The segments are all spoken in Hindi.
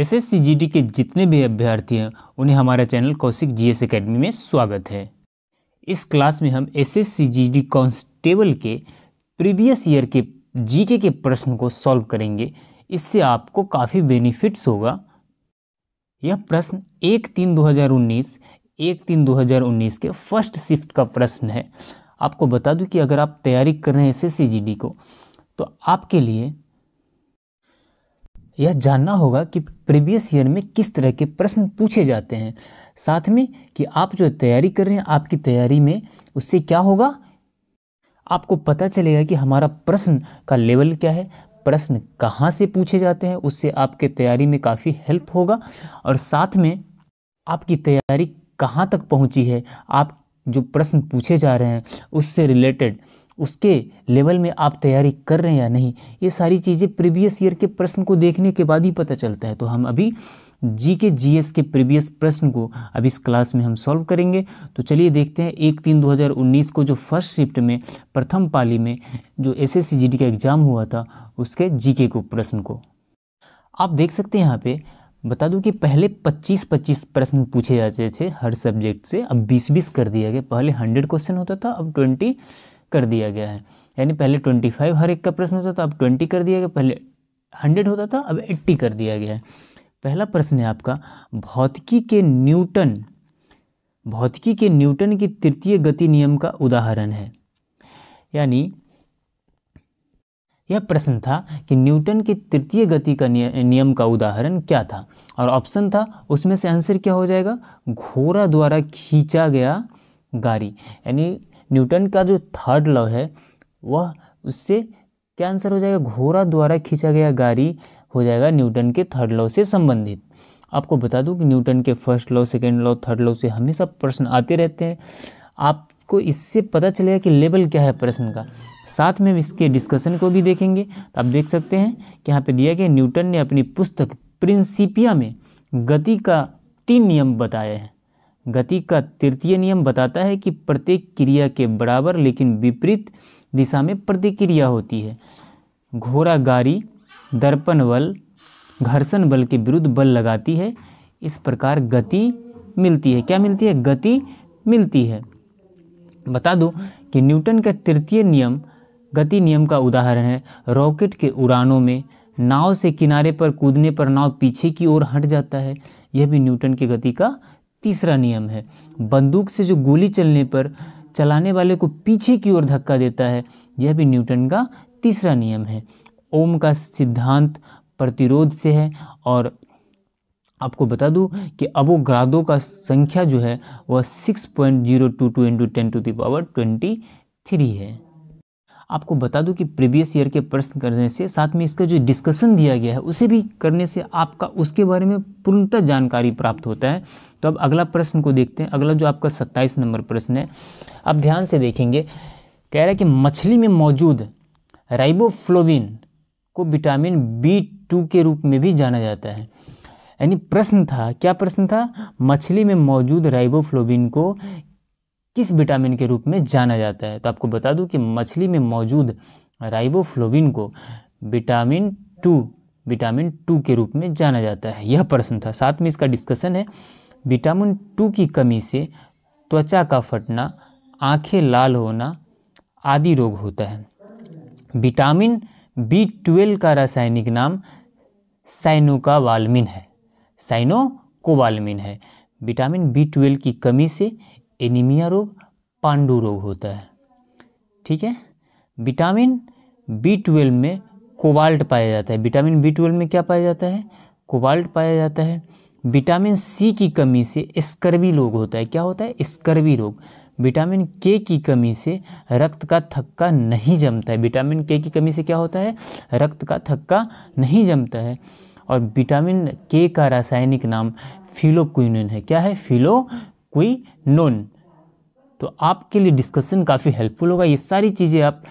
एस एस के जितने भी अभ्यर्थी हैं उन्हें हमारा चैनल कौशिक जीएस एकेडमी में स्वागत है इस क्लास में हम एस एस कांस्टेबल के प्रीवियस ईयर के जीके के प्रश्न को सॉल्व करेंगे इससे आपको काफ़ी बेनिफिट्स होगा यह प्रश्न एक तीन 2019 एक तीन 2019 के फर्स्ट शिफ्ट का प्रश्न है आपको बता दूं कि अगर आप तैयारी कर रहे हैं एस एस को तो आपके लिए यह जानना होगा कि प्रीवियस ईयर में किस तरह के प्रश्न पूछे जाते हैं साथ में कि आप जो तैयारी कर रहे हैं आपकी तैयारी में उससे क्या होगा आपको पता चलेगा कि हमारा प्रश्न का लेवल क्या है प्रश्न कहाँ से पूछे जाते हैं उससे आपके तैयारी में काफ़ी हेल्प होगा और साथ में आपकी तैयारी कहाँ तक पहुँची है आप जो प्रश्न पूछे जा रहे हैं उससे रिलेटेड उसके लेवल में आप तैयारी कर रहे हैं या नहीं ये सारी चीज़ें प्रीवियस ईयर के प्रश्न को देखने के बाद ही पता चलता है तो हम अभी जी के जी एस के प्रीवियस प्रश्न को अब इस क्लास में हम सॉल्व करेंगे तो चलिए देखते हैं एक तीन 2019 को जो फर्स्ट शिफ्ट में प्रथम पाली में जो एस एस का एग्ज़ाम हुआ था उसके जी के को प्रश्न को आप देख सकते हैं यहाँ पे बता दूं कि पहले 25-25 प्रश्न पूछे जाते थे हर सब्जेक्ट से अब 20-20 कर दिया गया पहले 100 क्वेश्चन होता था अब ट्वेंटी कर दिया गया है यानी पहले ट्वेंटी फाइव हर एक का प्रश्न होता था तो अब ट्वेंटी कर दिया गया पहले हंड्रेड होता था अब एट्टी कर दिया गया है पहला प्रश्न है आपका भौतिकी के न्यूटन भौतिकी के न्यूटन की तृतीय गति नियम का उदाहरण है यानी यह प्रश्न था कि न्यूटन की तृतीय गति का नियम का उदाहरण क्या था और ऑप्शन था उसमें से आंसर क्या हो जाएगा घोड़ा द्वारा खींचा गया गाड़ी यानी न्यूटन का जो थर्ड लॉ है वह उससे क्या आंसर हो जाएगा घोड़ा द्वारा खींचा गया गाड़ी हो जाएगा न्यूटन के थर्ड लॉ से संबंधित आपको बता दूं कि न्यूटन के first law second law third law से हमेशा प्रश्न आते रहते हैं आपको इससे पता चलेगा कि लेवल क्या है प्रश्न का साथ में इसके डिस्कशन को भी देखेंगे तो आप देख सकते हैं कि यहाँ पे दिया गया न्यूटन ने अपनी पुस्तक प्रिंसिपिया में गति का तीन नियम बताए हैं गति का तृतीय नियम बताता है कि प्रत्येक क्रिया के बराबर लेकिन विपरीत दिशा में प्रतिक्रिया होती है घोड़ा गाड़ी दर्पण बल घर्षण बल के विरुद्ध बल लगाती है इस प्रकार गति मिलती है क्या मिलती है गति मिलती है बता दूं कि न्यूटन का तृतीय नियम गति नियम का उदाहरण है रॉकेट के उड़ानों में नाव से किनारे पर कूदने पर नाव पीछे की ओर हट जाता है यह भी न्यूटन की गति का तीसरा नियम है बंदूक से जो गोली चलने पर चलाने वाले को पीछे की ओर धक्का देता है यह भी न्यूटन का तीसरा नियम है ओम का सिद्धांत प्रतिरोध से है और आपको बता दूं कि अबोग्रादो का संख्या जो है वह six point zero two two into ten to the power twenty three है आपको बता दूं कि प्रीवियस ईयर के प्रश्न करने से साथ में इसका जो डिस्कशन दिया गया है उसे भी करने से आपका उसके बारे में पूर्णतः जानकारी प्राप्त होता है तो अब अगला प्रश्न को देखते हैं अगला जो आपका सत्ताईस नंबर प्रश्न है अब ध्यान से देखेंगे कह रहा है कि मछली में मौजूद राइबोफ्लोविन को विटामिन बी टू के रूप में भी जाना जाता है यानी प्रश्न था क्या प्रश्न था मछली में मौजूद राइबोफ्लोविन को किस विटामिन के रूप में जाना जाता है तो आपको बता दूं कि मछली में मौजूद राइबोफ्लोविन को विटामिन टू विटामिन टू के रूप में जाना जाता है यह प्रश्न था साथ में इसका डिस्कशन है विटामिन टू की कमी से त्वचा का फटना आंखें लाल होना आदि रोग होता है विटामिन बी ट्वेल्व का रासायनिक नाम साइनोकावालमिन है साइनोकोवालमिन है विटामिन बी ट्वेल्व की कमी से एनीमिया रोग पांडु रोग होता है ठीक है विटामिन बी ट्वेल्व में कोबाल्ट पाया जाता है विटामिन बी ट्वेल्व में क्या पाया जाता है कोबाल्ट पाया जाता है विटामिन सी की कमी से स्कर्वी रोग होता है क्या होता है स्कर्वी रोग विटामिन के की कमी से रक्त का थक्का नहीं जमता है विटामिन के की कमी से क्या होता है रक्त का थक्का नहीं जमता है और विटामिन के का रासायनिक नाम फिलोक्विनोन है क्या है फिलोक्विनोन तो आपके लिए डिस्कशन काफ़ी हेल्पफुल होगा ये सारी चीज़ें आप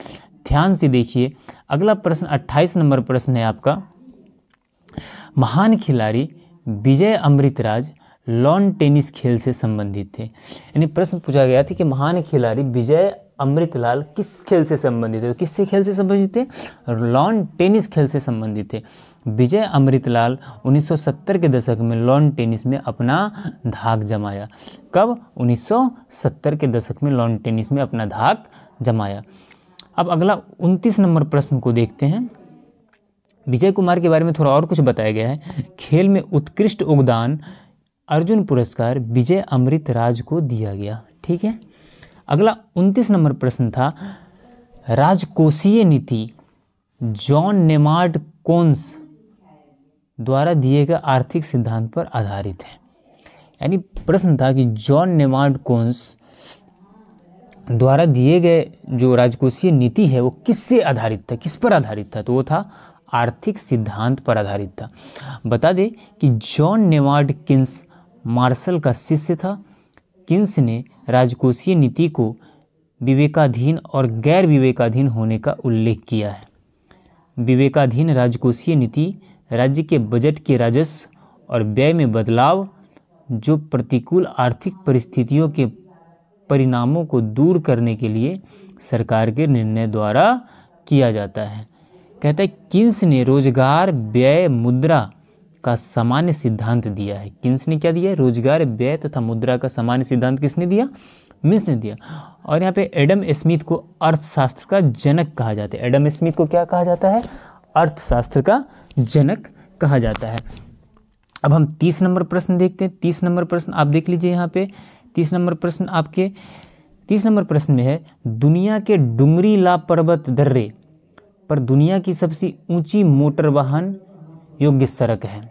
ध्यान से देखिए अगला प्रश्न 28 नंबर प्रश्न है आपका महान खिलाड़ी विजय अमृतराज लॉन टेनिस खेल से संबंधित थे यानी प्रश्न पूछा गया था कि महान खिलाड़ी विजय अमृतलाल किस खेल से संबंधित थे तो किससे खेल से संबंधित थे लॉन टेनिस खेल से संबंधित थे विजय अमृतलाल 1970 के दशक में लॉन टेनिस में अपना धाक जमाया कब 1970 के दशक में लॉन टेनिस में अपना धाक जमाया अब अगला 29 नंबर प्रश्न को देखते हैं विजय कुमार के बारे में थोड़ा और कुछ बताया गया है खेल में उत्कृष्ट योगदान अर्जुन पुरस्कार विजय अमृत राज को दिया गया ठीक है अगला उनतीस नंबर प्रश्न था राजकोषीय नीति जॉन नेमार्ड कोन्स द्वारा दिए गए आर्थिक सिद्धांत पर आधारित है यानी प्रश्न था कि जॉन नेमार्ड कोन्स द्वारा दिए गए जो राजकोषीय नीति है वो किससे आधारित था किस पर आधारित था तो वो था आर्थिक सिद्धांत पर आधारित था बता दें कि जॉन नेमार्ड किन्स मार्शल का शिष्य था किन्स ने राजकोषीय नीति को विवेकाधीन और गैर विवेकाधीन होने का उल्लेख किया है विवेकाधीन राजकोषीय नीति राज्य के बजट के राजस्व और व्यय में बदलाव जो प्रतिकूल आर्थिक परिस्थितियों के परिणामों को दूर करने के लिए सरकार के निर्णय द्वारा किया जाता है कहता है किन्स ने रोजगार व्यय मुद्रा का सामान्य सिद्धांत दिया है किन्स ने क्या दिया है रोजगार व्यय तथा मुद्रा का सामान्य सिद्धांत किसने दिया मिस ने दिया और यहाँ पे एडम स्मिथ को अर्थशास्त्र का जनक कहा जाता है एडम स्मिथ को क्या कहा जाता है अर्थशास्त्र का जनक कहा जाता है अब हम तीस नंबर प्रश्न देखते हैं तीस नंबर प्रश्न आप देख लीजिए यहाँ पे तीस नंबर प्रश्न आपके तीस नंबर प्रश्न में है दुनिया के डुंगरी ला पर्वत दर्रे पर दुनिया की सबसे ऊंची मोटर वाहन योग्य सड़क है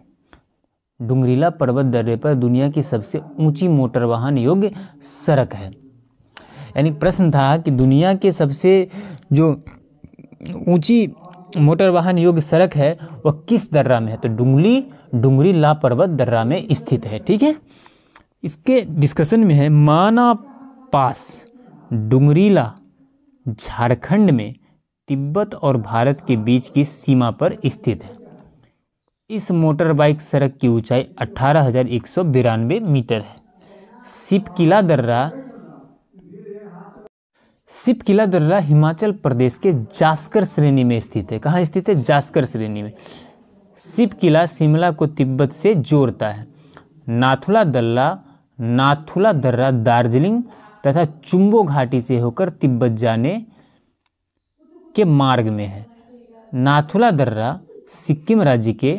डुंगरीला पर्वत दर्रे पर दुनिया की सबसे ऊंची मोटर वाहन योग्य सड़क है यानी प्रश्न था कि दुनिया के सबसे जो ऊंची मोटर वाहन योग्य सड़क है वह किस दर्रा में है तो डुंगली डुंगरी ला पर्वत दर्रा में स्थित है ठीक है इसके डिस्कशन में है माना पास डुंगरीला झारखंड में तिब्बत और भारत के बीच की सीमा पर स्थित है इस मोटर बाइक सड़क की ऊंचाई अट्ठारह मीटर है सिप किला दर्रा सिप किला दर्रा हिमाचल प्रदेश के जास्कर श्रेणी में स्थित है कहाँ स्थित है जास्कर श्रेणी में सिप किला शिमला को तिब्बत से जोड़ता है नाथुला दल्ला नाथुला दर्रा दार्जिलिंग तथा चुम्बो घाटी से होकर तिब्बत जाने के मार्ग में है नाथुला दर्रा सिक्किम राज्य के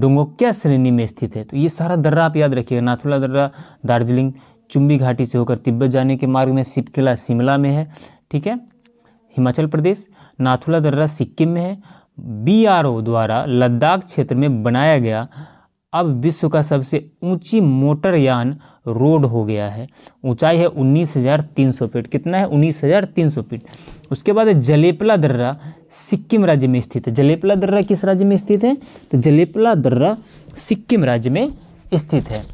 डोंगोक्या श्रेणी में स्थित है तो ये सारा दर्रा आप याद रखिएगा नाथुला दर्रा दार्जिलिंग चुम्बी घाटी से होकर तिब्बत जाने के मार्ग में सिपकिला शिमला में है ठीक है हिमाचल प्रदेश नाथुला दर्रा सिक्किम में है बी द्वारा लद्दाख क्षेत्र में बनाया गया अब विश्व का सबसे ऊंची मोटरयान रोड हो गया है ऊंचाई है 19,300 फीट कितना है 19,300 फीट उसके बाद जलेपला दर्रा सिक्किम राज्य में स्थित है जलेपला दर्रा किस राज्य में स्थित है तो जलेपला दर्रा सिक्किम राज्य में स्थित है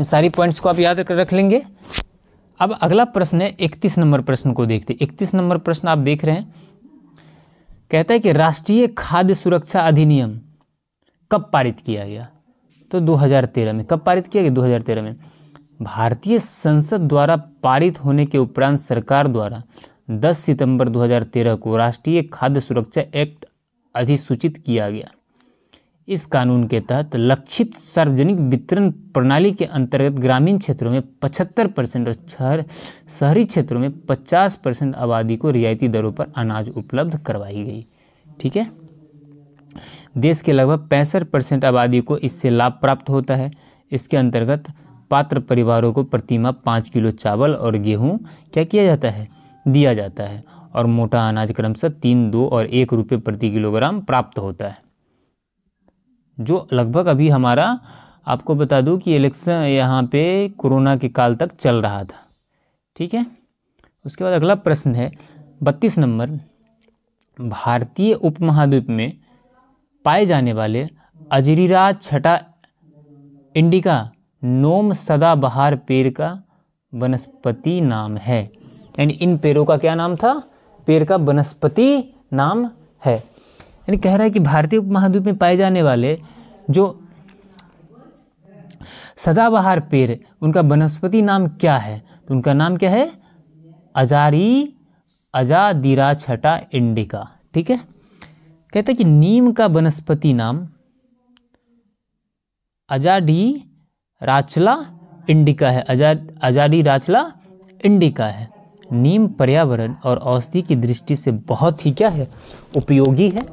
इन सारी पॉइंट्स को आप याद रख लेंगे अब अगला प्रश्न है इकतीस नंबर प्रश्न को देखते इकतीस नंबर प्रश्न आप देख रहे हैं कहता है कि राष्ट्रीय खाद्य सुरक्षा अधिनियम कब पारित किया गया तो 2013 में कब पारित किया गया 2013 में भारतीय संसद द्वारा पारित होने के उपरांत सरकार द्वारा 10 सितंबर 2013 को राष्ट्रीय खाद्य सुरक्षा एक्ट अधिसूचित किया गया इस कानून के तहत लक्षित सार्वजनिक वितरण प्रणाली के अंतर्गत ग्रामीण क्षेत्रों में 75 परसेंट और शहर शहरी क्षेत्रों में 50 परसेंट आबादी को रियायती दरों पर अनाज उपलब्ध करवाई गई ठीक है देश के लगभग पैंसठ परसेंट आबादी को इससे लाभ प्राप्त होता है इसके अंतर्गत पात्र परिवारों को प्रतिमा पाँच किलो चावल और गेहूँ क्या किया जाता है दिया जाता है और मोटा अनाज क्रमशः तीन दो और एक रुपये प्रति किलोग्राम प्राप्त होता है जो लगभग अभी हमारा आपको बता दूं कि इलेक्शन यहाँ पे कोरोना के काल तक चल रहा था ठीक है उसके बाद अगला प्रश्न है बत्तीस नंबर भारतीय उपमहाद्वीप में पाए जाने वाले अजरीरा छटा इंडिका नोम सदाबहार पेड़ का वनस्पति नाम है यानी इन पेड़ों का क्या नाम था पेड़ का वनस्पति नाम है यानी कह रहा है कि भारतीय उपमहाद्वीप में पाए जाने वाले जो सदाबहार पेड़ उनका वनस्पति नाम क्या है तो उनका नाम क्या है अजारी अजादीरा छटा इंडिका ठीक है कहते हैं कि नीम का वनस्पति नाम अजाडी राचला इंडिका है अजा अजाडी राचला इंडिका है नीम पर्यावरण और औषधि की दृष्टि से बहुत ही क्या है उपयोगी है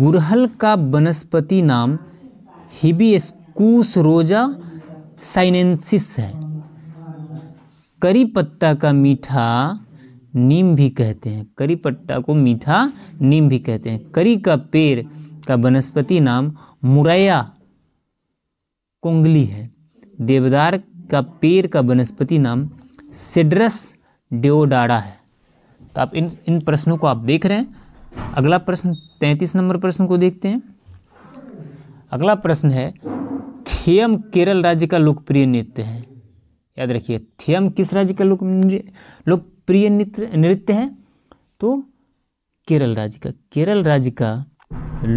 गुरहल का वनस्पति नाम हिबिस्कूस रोजा साइनेंसिस है करी पत्ता का मीठा नीम भी कहते हैं करी पट्टा को मीठा नीम भी कहते हैं करी का पेड़ का वनस्पति नाम मुरैया कुंगली है देवदार का पेड़ का वनस्पति नाम सिड्रस डेओडाड़ा है तो आप इन इन प्रश्नों को आप देख रहे हैं अगला प्रश्न तैंतीस नंबर प्रश्न को देखते हैं अगला प्रश्न है थियम केरल राज्य का लोकप्रिय नृत्य है याद रखिए थियम किस राज्य का लोक लोक प्रिय नृत्य नृत्य है तो केरल राज्य का केरल राज्य का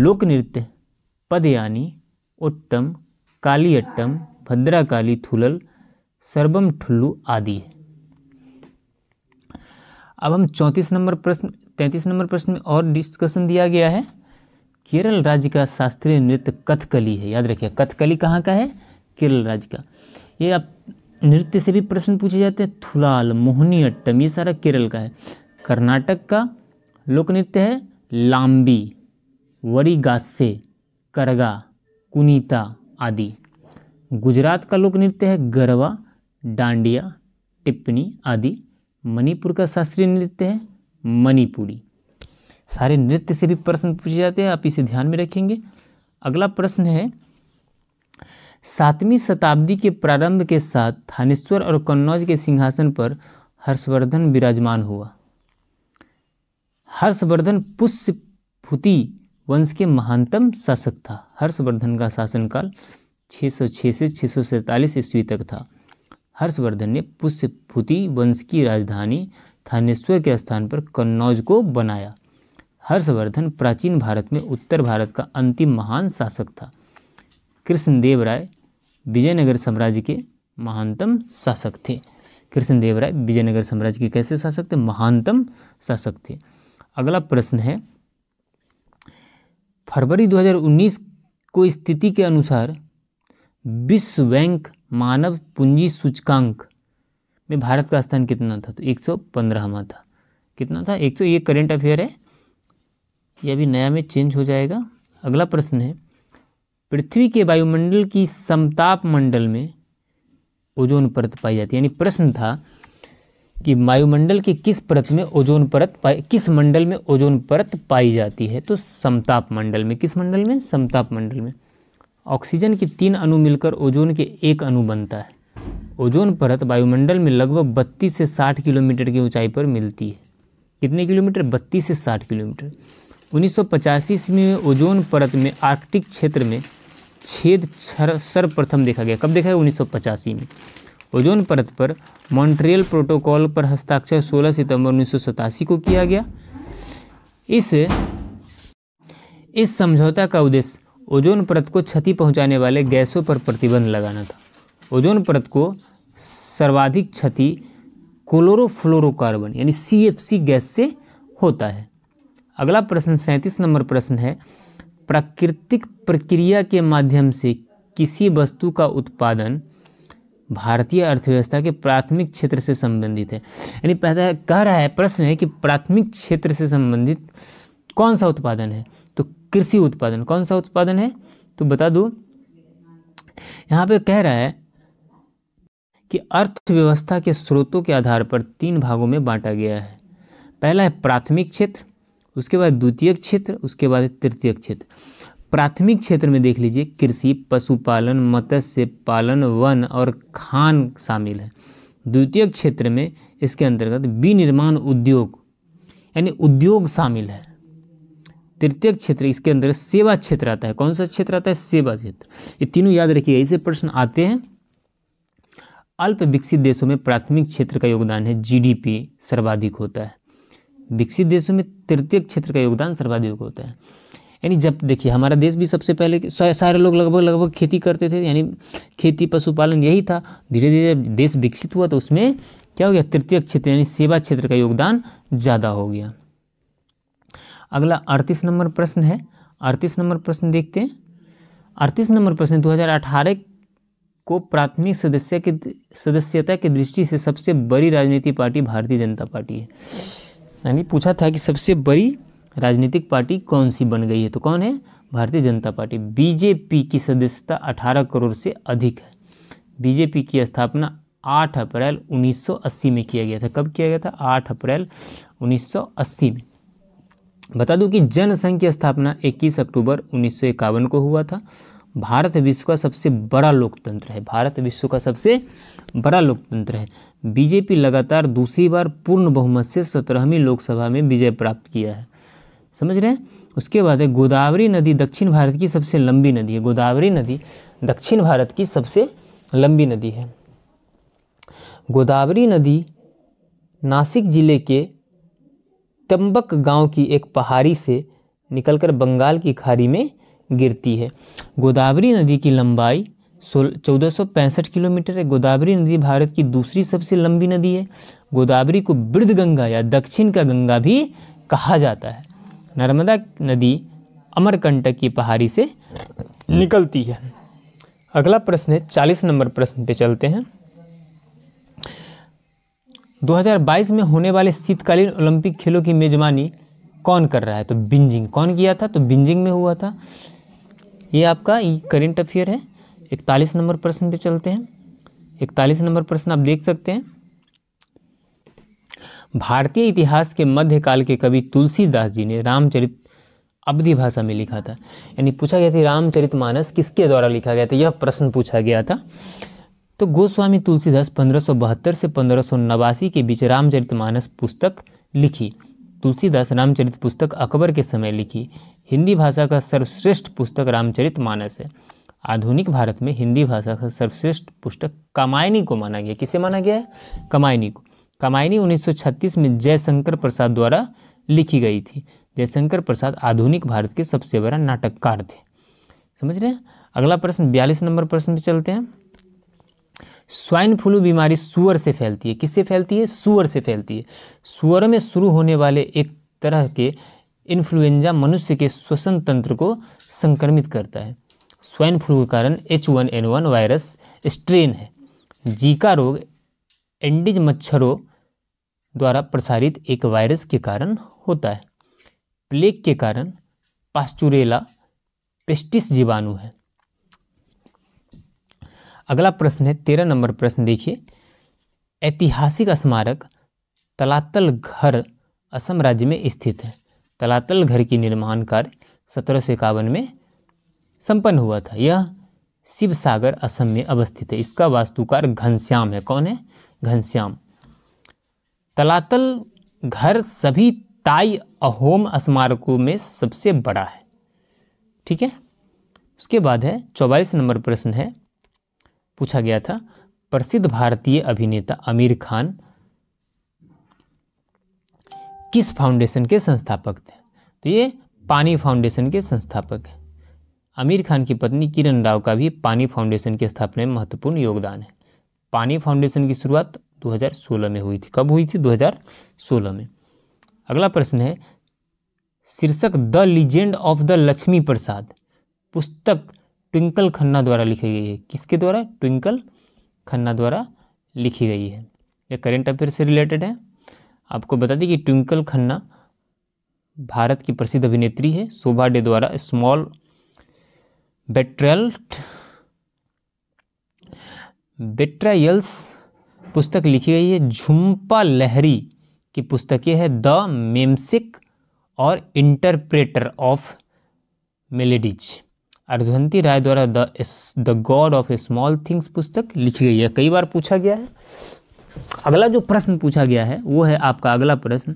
लोक नृत्य पदयानी ओट्टम काली अट्टम काली थुलल सर्वम ठुल्लू आदि है अब हम चौंतीस नंबर प्रश्न तैंतीस नंबर प्रश्न में और डिस्कशन दिया गया है केरल राज्य का शास्त्रीय नृत्य कथकली है याद रखिए कथकली कहाँ का है केरल राज्य का ये आप नृत्य से भी प्रश्न पूछे जाते हैं थुलाल मोहनी अट्टम ये सारा केरल का है कर्नाटक का लोक नृत्य है लाम्बी वरीगासे करगा कुनीता आदि गुजरात का लोक नृत्य है गरवा डांडिया टिप्पणी आदि मणिपुर का शास्त्रीय नृत्य है मणिपुरी सारे नृत्य से भी प्रश्न पूछे जाते हैं आप इसे ध्यान में रखेंगे अगला प्रश्न है सातवीं शताब्दी के प्रारंभ के साथ थानेश्वर और कन्नौज के सिंहासन पर हर्षवर्धन विराजमान हुआ हर्षवर्धन पुष्यभूति वंश के महानतम शासक था हर्षवर्धन का शासनकाल 606 से छः सौ ईस्वी तक था हर्षवर्धन ने पुष्यभूति वंश की राजधानी थानेश्वर के स्थान पर कन्नौज को बनाया हर्षवर्धन प्राचीन भारत में उत्तर भारत का अंतिम महान शासक था कृष्णदेव राय विजयनगर साम्राज्य के महानतम शासक थे कृष्णदेव राय विजयनगर साम्राज्य के कैसे शासक थे महानतम शासक थे अगला प्रश्न है फरवरी 2019 को स्थिति के अनुसार विश्व बैंक मानव पूंजी सूचकांक में भारत का स्थान कितना था तो एक सौ पंद्रहवा था कितना था एक सौ ये करेंट अफेयर है यह अभी नया में चेंज हो जाएगा अगला प्रश्न है पृथ्वी के वायुमंडल की समताप मंडल में ओजोन परत पाई जाती है यानी प्रश्न था कि वायुमंडल के किस परत में ओजोन परत पाई किस मंडल में ओजोन परत पाई जाती है तो समताप मंडल में किस मंडल में समताप मंडल में ऑक्सीजन के तीन अणु मिलकर ओजोन के एक अणु बनता है ओजोन परत वायुमंडल में लगभग बत्तीस से साठ किलोमीटर की ऊंचाई पर मिलती है कितने किलोमीटर बत्तीस से साठ किलोमीटर उन्नीस सौ में ओजोन परत में आर्कटिक क्षेत्र में छेद सर्वप्रथम देखा गया कब देखा गया उन्नीस में ओजोन परत पर मॉन्ट्रियल प्रोटोकॉल पर हस्ताक्षर 16 सितंबर उन्नीस को किया गया इस इस समझौता का उद्देश्य ओजोन परत को क्षति पहुंचाने वाले गैसों पर प्रतिबंध लगाना था ओजोन परत को सर्वाधिक क्षति क्लोरोफ्लोरोकार्बन यानी सी गैस से होता है अगला प्रश्न सैंतीस नंबर प्रश्न है प्राकृतिक प्रक्रिया के माध्यम से किसी वस्तु का उत्पादन भारतीय अर्थव्यवस्था के प्राथमिक क्षेत्र से संबंधित है यानी पहला कह रहा है प्रश्न है कि प्राथमिक क्षेत्र से संबंधित कौन सा उत्पादन है तो कृषि उत्पादन कौन सा उत्पादन है तो बता दो यहाँ पे कह रहा है कि अर्थव्यवस्था के स्रोतों के आधार पर तीन भागों में बांटा गया है पहला है प्राथमिक क्षेत्र उसके बाद द्वितीय क्षेत्र उसके बाद तृतीय क्षेत्र प्राथमिक क्षेत्र में देख लीजिए कृषि पशुपालन मत्स्य पालन वन और खान शामिल है द्वितीय क्षेत्र में इसके अंतर्गत विनिर्माण उद्योग यानी उद्योग शामिल है तृतीय क्षेत्र इसके अंदर सेवा क्षेत्र आता है कौन सा क्षेत्र आता है सेवा क्षेत्र ये तीनों याद रखिए ऐसे प्रश्न आते हैं अल्प विकसित देशों में प्राथमिक क्षेत्र का योगदान है जीडीपी सर्वाधिक होता है विकसित देशों में तृतीय क्षेत्र का योगदान सर्वाधिक होता है यानी जब देखिए हमारा देश भी सबसे पहले सारे लोग लगभग लगभग खेती करते थे यानी खेती पशुपालन यही था धीरे धीरे जब देश विकसित हुआ तो उसमें क्या हो गया तृतीय क्षेत्र यानी सेवा क्षेत्र का योगदान ज़्यादा हो गया अगला अड़तीस नंबर प्रश्न है अड़तीस नंबर प्रश्न देखते हैं अड़तीस नंबर प्रश्न दो को प्राथमिक सदस्य की सदस्यता की दृष्टि से सबसे बड़ी राजनीतिक पार्टी भारतीय जनता पार्टी है यानी पूछा था कि सबसे बड़ी राजनीतिक पार्टी कौन सी बन गई है तो कौन है भारतीय जनता पार्टी बीजेपी की सदस्यता 18 करोड़ से अधिक है बीजेपी की स्थापना 8 अप्रैल 1980 में किया गया था कब किया गया था 8 अप्रैल 1980 में बता दूं कि जनसंघ की स्थापना 21 अक्टूबर उन्नीस को हुआ था भारत विश्व का सबसे बड़ा लोकतंत्र है भारत विश्व का सबसे बड़ा लोकतंत्र है बीजेपी लगातार दूसरी बार पूर्ण बहुमत से सत्रहवीं लोकसभा में विजय प्राप्त किया है समझ रहे हैं उसके बाद है गोदावरी नदी दक्षिण भारत की सबसे लंबी नदी है गोदावरी नदी दक्षिण भारत की सबसे लंबी नदी है गोदावरी नदी नासिक जिले के तंबक गांव की एक पहाड़ी से निकलकर बंगाल की खाड़ी में गिरती है गोदावरी नदी की लंबाई चौदह किलोमीटर है गोदावरी नदी भारत की दूसरी सबसे लंबी नदी है गोदावरी को वृद्ध गंगा या दक्षिण का गंगा भी कहा जाता है नर्मदा नदी अमरकंटक की पहाड़ी से निकलती है अगला प्रश्न है चालीस नंबर प्रश्न पे चलते हैं 2022 में होने वाले शीतकालीन ओलंपिक खेलों की मेजबानी कौन कर रहा है तो बिंजिंग कौन किया था तो बिंजिंग में हुआ था ये आपका करेंट अफेयर है इकतालीस नंबर प्रश्न पे चलते हैं इकतालीस नंबर प्रश्न आप देख सकते हैं भारतीय इतिहास के मध्यकाल के कवि तुलसीदास जी ने रामचरित अवधि भाषा में लिखा था यानी पूछा गया था रामचरित मानस किसके द्वारा लिखा गया था यह प्रश्न पूछा गया था तो गोस्वामी तुलसीदास पंद्रह से पंद्रह के बीच रामचरित पुस्तक लिखी तुलसीदास रामचरित पुस्तक अकबर के समय लिखी हिंदी भाषा का सर्वश्रेष्ठ पुस्तक रामचरित मानस है आधुनिक भारत में हिंदी भाषा का सर्वश्रेष्ठ पुस्तक कामायनी को माना गया किसे माना गया है कमायनी को कमायनी 1936 में जयशंकर प्रसाद द्वारा लिखी गई थी जयशंकर प्रसाद आधुनिक भारत के सबसे बड़ा नाटककार थे समझ रहे हैं अगला प्रश्न बयालीस नंबर प्रश्न पर चलते हैं स्वाइन फ्लू बीमारी सुअर से फैलती है किससे फैलती है सुअर से फैलती है सुअर में शुरू होने वाले एक तरह के इन्फ्लुएंजा मनुष्य के श्वसन तंत्र को संक्रमित करता है स्वाइन फ्लू के कारण H one N one virus strain है जीका रोग एंडिज मच्छरों द्वारा प्रसारित एक वायरस के कारण होता है प्लेग के कारण पास्चुरेला पेस्टिस जीवाणु है अगला प्रश्न है तेरह नंबर प्रश्न देखिए ऐतिहासिक स्मारक तलातल घर असम राज्य में स्थित है तलातल घर की निर्माण कार्य सत्रह सौ इक्यावन में संपन्न हुआ था यह शिव सागर असम में अवस्थित है इसका वास्तुकार घनश्याम है कौन है घनश्याम तलातल घर सभी ताई अहोम स्मारकों में सबसे बड़ा है ठीक है उसके बाद है चौवालीस नंबर प्रश्न है पूछा गया था प्रसिद्ध भारतीय अभिनेता आमिर खान किस फाउंडेशन के संस्थापक थे तो ये पानी फाउंडेशन के संस्थापक हैं आमिर खान की पत्नी किरण राव का भी पानी फाउंडेशन की स्थापना में महत्वपूर्ण योगदान है पानी फाउंडेशन की शुरुआत 2016 में हुई थी कब हुई थी 2016 में अगला प्रश्न है शीर्षक the legend of the Lakshmi Prasad पुस्तक ट्विंकल खन्ना द्वारा लिखी गई है किसके द्वारा ट्विंकल खन्ना द्वारा लिखी गई है यह करेंट अफेयर से रिलेटेड है आपको बता दें कि ट्विंकल खन्ना भारत की प्रसिद्ध अभिनेत्री है शोभा डे द्वारा स्मॉल बेट्रेल्ट बेट्रायल्स पुस्तक लिखी गई है झुम्पा लहरी की पुस्तकें है द मेमसिक और interpreter of maladies Arundhati Roy द्वारा the the god of small things पुस्तक लिखी गई है कई बार पूछा गया है अगला जो प्रश्न पूछा गया है वो है आपका अगला प्रश्न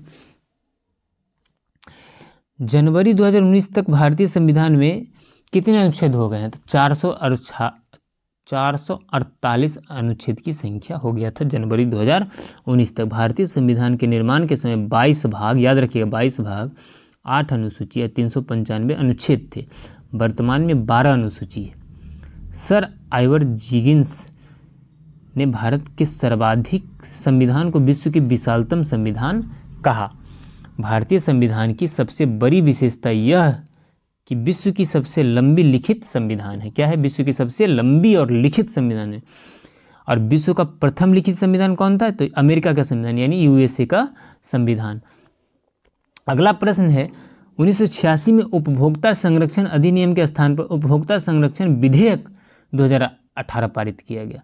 जनवरी 2019 तक भारतीय संविधान में कितने अनुच्छेद हो गए हैं तो चार सौ अड़तालीस अनुच्छेद की संख्या हो गया था जनवरी 2019 तक भारतीय संविधान के निर्माण के समय 22 भाग याद रखिएगा 22 भाग आठ या तीन सौ पंचानवे अनुच्छेद थे वर्तमान में बारह अनुसूची है सर आइवर जिगिंस ने भारत के सर्वाधिक संविधान को विश्व के विशालतम संविधान कहा भारतीय संविधान की सबसे बड़ी विशेषता यह कि विश्व की सबसे लंबी लिखित संविधान है क्या है विश्व की सबसे लंबी और लिखित संविधान है और विश्व का प्रथम लिखित संविधान कौन था तो अमेरिका का संविधान यानी यूएसए का संविधान अगला प्रश्न है 1986 में उपभोक्ता संरक्षण अधिनियम के स्थान पर उपभोक्ता संरक्षण विधेयक 2018 पारित किया गया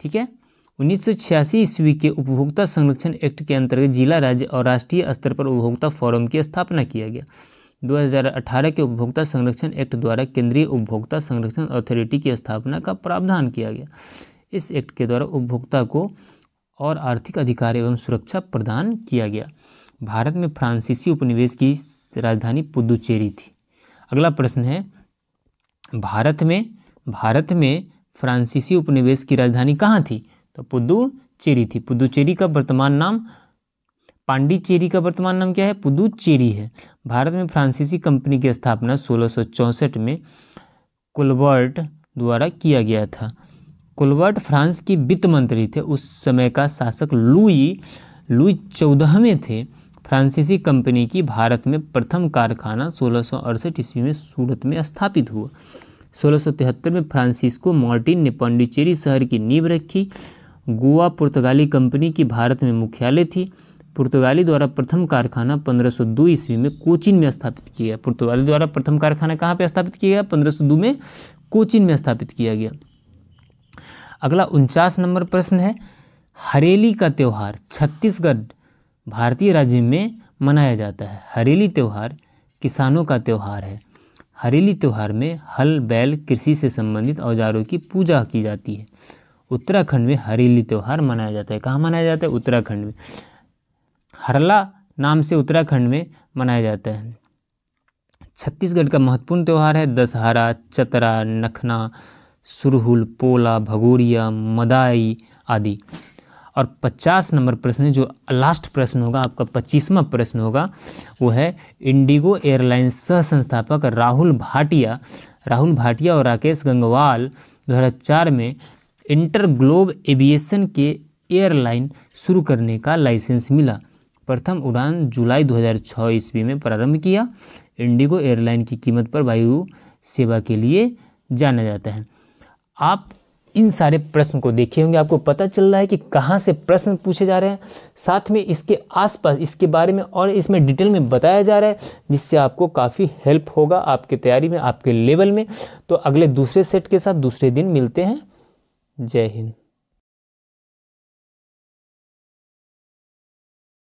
ठीक है 1986 ईस्वी के उपभोक्ता संरक्षण एक्ट के अंतर्गत जिला राज्य और राष्ट्रीय स्तर पर उपभोक्ता फोरम की स्थापना किया गया 2018 के उपभोक्ता संरक्षण एक्ट द्वारा केंद्रीय उपभोक्ता संरक्षण अथॉरिटी की स्थापना का प्रावधान किया गया इस एक्ट के द्वारा उपभोक्ता को और आर्थिक अधिकार एवं सुरक्षा प्रदान किया गया भारत में फ्रांसीसी उपनिवेश की राजधानी पुदुचेरी थी अगला प्रश्न है भारत में भारत में फ्रांसीसी उपनिवेश की राजधानी कहाँ थी तो पुदुचेरी थी पुदुचेरी का वर्तमान नाम पांडिचेरी का वर्तमान नाम क्या है पुदुचेरी है भारत में फ्रांसीसी कंपनी की स्थापना सोलह में कुलबर्ट द्वारा किया गया था कुलबर्ट फ्रांस की वित्त मंत्री थे उस समय का शासक लुई लुई चौदहवें थे फ्रांसीसी कंपनी की भारत में प्रथम कारखाना सोलह सौ ईस्वी में सूरत में स्थापित हुआ सोलह में फ्रांसिस्को मार्टिन ने पांडिचेरी शहर की नींव रखी गोवा पुर्तगाली कंपनी की भारत में मुख्यालय थी पुर्तगाली द्वारा प्रथम कारखाना 1502 ईस्वी में कोचिन में स्थापित किया गया पुर्तगाली द्वारा प्रथम कारखाना कहाँ पर स्थापित किया गया 1502 में कोचिन में स्थापित किया गया अगला उनचास नंबर प्रश्न है हरेली का त्यौहार छत्तीसगढ़ भारतीय राज्य में मनाया जाता है हरेली त्यौहार किसानों का त्यौहार है हरेली त्यौहार में हल बैल कृषि से संबंधित औजारों की पूजा की जाती है उत्तराखंड में हरेली त्यौहार मनाया जाता है कहाँ मनाया जाता है उत्तराखंड में हरला नाम से उत्तराखंड में मनाया जाता है छत्तीसगढ़ का महत्वपूर्ण त्यौहार है दशहरा चतरा नखना सुरहुल पोला भगोरिया मदाई आदि और पचास नंबर प्रश्न जो लास्ट प्रश्न होगा आपका पच्चीसवा प्रश्न होगा वो है इंडिगो एयरलाइंस सह संस्थापक राहुल भाटिया राहुल भाटिया और राकेश गंगवाल 2004 में इंटर ग्लोब एविएशन के एयरलाइन शुरू करने का लाइसेंस मिला प्रथम उड़ान जुलाई 2006 ईस्वी में प्रारंभ किया इंडिगो एयरलाइन की कीमत पर वायु सेवा के लिए जाना जाता है आप इन सारे प्रश्न को देखे होंगे आपको पता चल रहा है कि कहाँ से प्रश्न पूछे जा रहे हैं साथ में इसके आसपास इसके बारे में और इसमें डिटेल में बताया जा रहा है जिससे आपको काफ़ी हेल्प होगा आपके तैयारी में आपके लेवल में तो अगले दूसरे सेट के साथ दूसरे दिन मिलते हैं जय हिंद